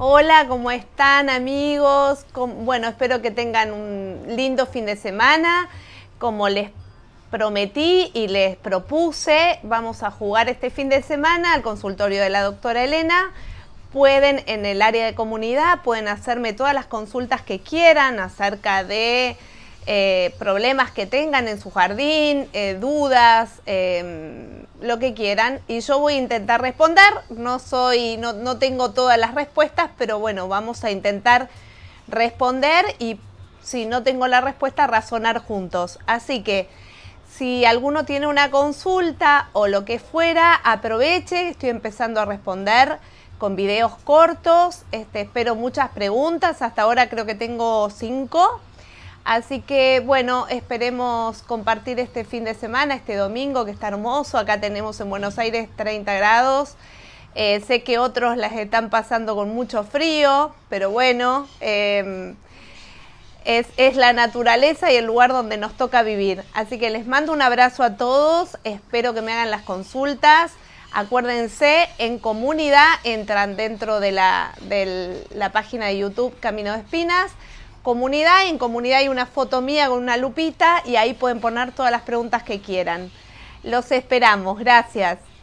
Hola, ¿cómo están amigos? Bueno, espero que tengan un lindo fin de semana. Como les prometí y les propuse, vamos a jugar este fin de semana al consultorio de la doctora Elena. Pueden en el área de comunidad, pueden hacerme todas las consultas que quieran acerca de eh, problemas que tengan en su jardín, eh, dudas. Em, lo que quieran y yo voy a intentar responder. No soy, no, no tengo todas las respuestas, pero bueno, vamos a intentar responder y si no tengo la respuesta, razonar juntos. Así que si alguno tiene una consulta o lo que fuera, aproveche, estoy empezando a responder con videos cortos, este, espero muchas preguntas, hasta ahora creo que tengo cinco Así que bueno, esperemos compartir este fin de semana, este domingo que está hermoso. Acá tenemos en Buenos Aires 30 grados. Eh, sé que otros las están pasando con mucho frío, pero bueno, em, es, la naturaleza y el lugar donde nos toca vivir. Así que les mando un abrazo a todos, espero que me hagan las consultas. Acuérdense, en comunidad entran dentro de la página de YouTube Camino de Espinas comunidad. En comunidad hay una foto mía con una lupita y ahí pueden poner todas las preguntas que quieran. Los esperamos. Gracias.